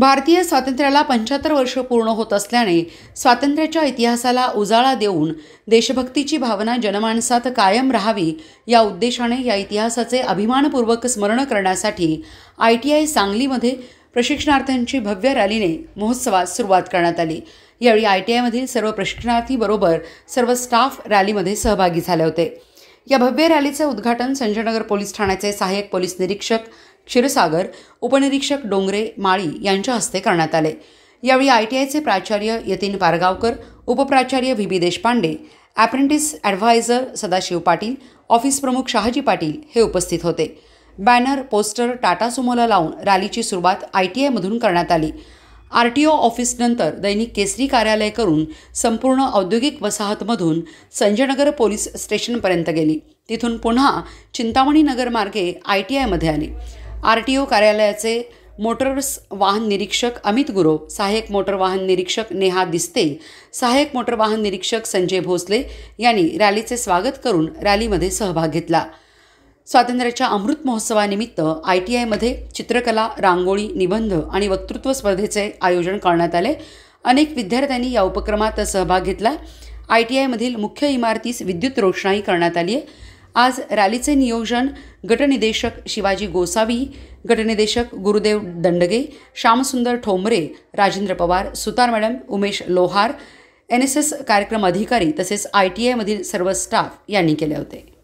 भारतीय स्वातंत्र्याला पंच्याहत्तर वर्ष पूर्ण होत असल्याने स्वातंत्र्याच्या इतिहासाला उजाळा देऊन देशभक्तीची भावना जनमानसात कायम राहावी या उद्देशाने या इतिहासाचे अभिमानपूर्वक स्मरण करण्यासाठी आय टी आय सांगलीमध्ये प्रशिक्षणार्थ्यांची भव्य रॅलीने महोत्सवास सुरुवात करण्यात आली यावेळी आय टी आयमधील सर्व प्रशिक्षणार्थीबरोबर सर्व स्टाफ रॅलीमध्ये सहभागी झाले होते या भव्य रॅलीचे उद्घाटन संजयनगर पोलीस ठाण्याचे सहाय्यक पोलीस निरीक्षक क्षीरसागर उपनिरीक्षक डोंगरे माळी यांच्या हस्ते करण्यात आले यावेळी आय टी आयचे प्राचार्य यतीन पारगावकर उपप्राचार्य V B Deshpande apprentice adviser Sadashiv Patil office प्रमुख शहाजी पाटील हे उपस्थित होते बॅनर पोस्टर टाटा सुमोला लावून रॅलीची सुरुवात आय टी आयमधून करण्यात आली आर टी ओ ऑफिसनंतर दैनिक केसरी कार्यालय करून संपूर्ण औद्योगिक वसाहतमधून संजयनगर पोलीस स्टेशनपर्यंत गेली तिथून पुन्हा चिंतामणी नगर मार्गे आय टी आयमध्ये आली आर टी ओ कार्यालयाचे मोटर्स वाहन निरीक्षक अमित गुरो सहाय्यक मोटर वाहन निरीक्षक नेहा दिस्ते सहाय्यक मोटर वाहन निरीक्षक संजय भोसले यांनी रॅलीचे स्वागत करून रॅलीमध्ये सहभाग घेतला स्वातंत्र्याच्या अमृत महोत्सवानिमित्त आय टी आयमध्ये चित्रकला रांगोळी निबंध आणि वक्तृत्व स्पर्धेचे आयोजन करण्यात आले अनेक विद्यार्थ्यांनी या उपक्रमात सहभाग घेतला आय टी आयमधील मुख्य इमारतीस विद्युत रोषणाई करण्यात आली आहे आज रॅलीचे नियोजन गटनिदेशक शिवाजी गोसावी गटनिदेशक Gurudev Dandage Shyamsundar Thombare Rajendra Pawar Sutar madam Umesh Lohar N S S कार्यक्रम अधिकारी तसेच आय टी आयमधील सर्व स्टाफ यांनी केले होते